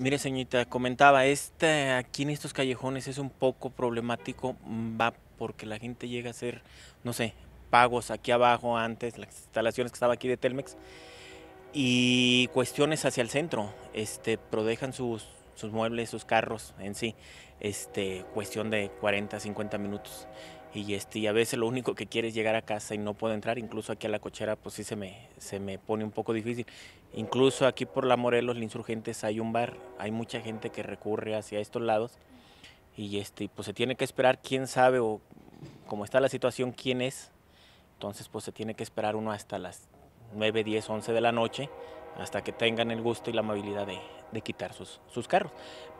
Mire, señorita, comentaba, este, aquí en estos callejones es un poco problemático, mm, va porque la gente llega a hacer, no sé, pagos aquí abajo antes, las instalaciones que estaba aquí de Telmex, y cuestiones hacia el centro, este, pero dejan sus, sus muebles, sus carros en sí, este, cuestión de 40, 50 minutos y este a veces lo único que quiere es llegar a casa y no puedo entrar incluso aquí a la cochera pues sí se me se me pone un poco difícil incluso aquí por la Morelos la Insurgentes hay un bar hay mucha gente que recurre hacia estos lados y este pues se tiene que esperar quién sabe o cómo está la situación quién es entonces pues se tiene que esperar uno hasta las 9 10 11 de la noche hasta que tengan el gusto y la amabilidad de, quitar sus, carros.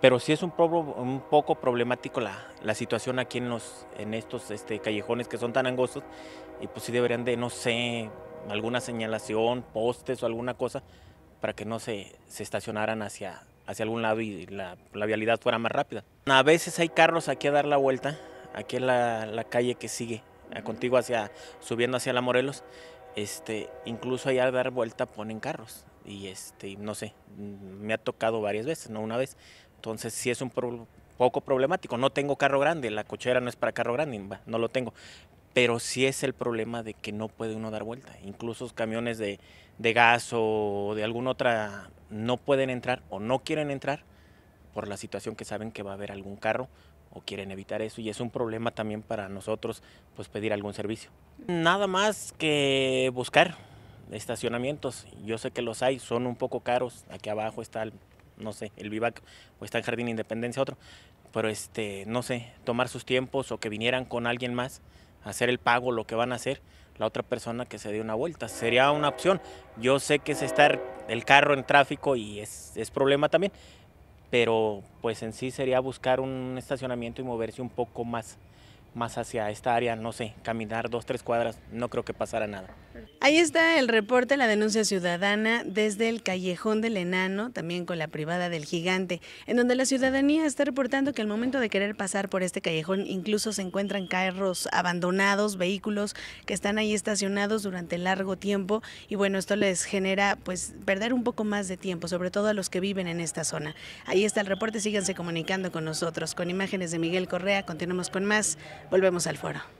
Pero sí es un, poco, un poco problemático la, situación aquí en, los, en estos este, callejones que son tan angostos y pues sí deberían de, no sé, alguna señalación, postes o alguna cosa para que no se, se estacionaran hacia, hacia algún lado y la, vialidad fuera más rápida. A veces hay carros aquí a dar la vuelta, aquí es la calle que sigue eh, contigo hacia, subiendo hacia la Morelos, este, incluso allá al dar vuelta ponen carros. Y este, no sé, mm, me ha tocado varias veces, no una vez. Entonces sí es un poco problemático. No tengo carro grande, la cochera no es para carro grande, no lo tengo. Pero sí es el problema de que no puede uno dar vuelta. Incluso camiones de, de gas o de alguna otra no pueden entrar o no quieren entrar por la situación que saben que va a haber algún carro o quieren evitar eso y es un problema también para nosotros pues pedir algún servicio. Nada más que buscar estacionamientos, yo sé que los hay, son un poco caros, aquí abajo está el, no sé, el Vivac o está el Jardín Independencia otro, pero este, no sé, tomar sus tiempos o que vinieran con alguien más, hacer el pago, lo que van a hacer, la otra persona que se dé una vuelta. Sería una opción. Yo sé que es estar el carro en tráfico y es, es problema también, pero pues en sí sería buscar un estacionamiento y moverse un poco más más hacia esta área, no sé, caminar dos, tres cuadras, no creo que pasara nada. Ahí está el reporte, la denuncia ciudadana desde el callejón del enano, también con la privada del gigante, en donde la ciudadanía está reportando que al momento de querer pasar por este callejón incluso se encuentran carros abandonados, vehículos que están ahí estacionados durante largo tiempo y bueno, esto les genera pues perder un poco más de tiempo, sobre todo a los que viven en esta zona. Ahí está el reporte, síganse comunicando con nosotros. Con imágenes de Miguel Correa, continuamos con más. Volvemos al foro.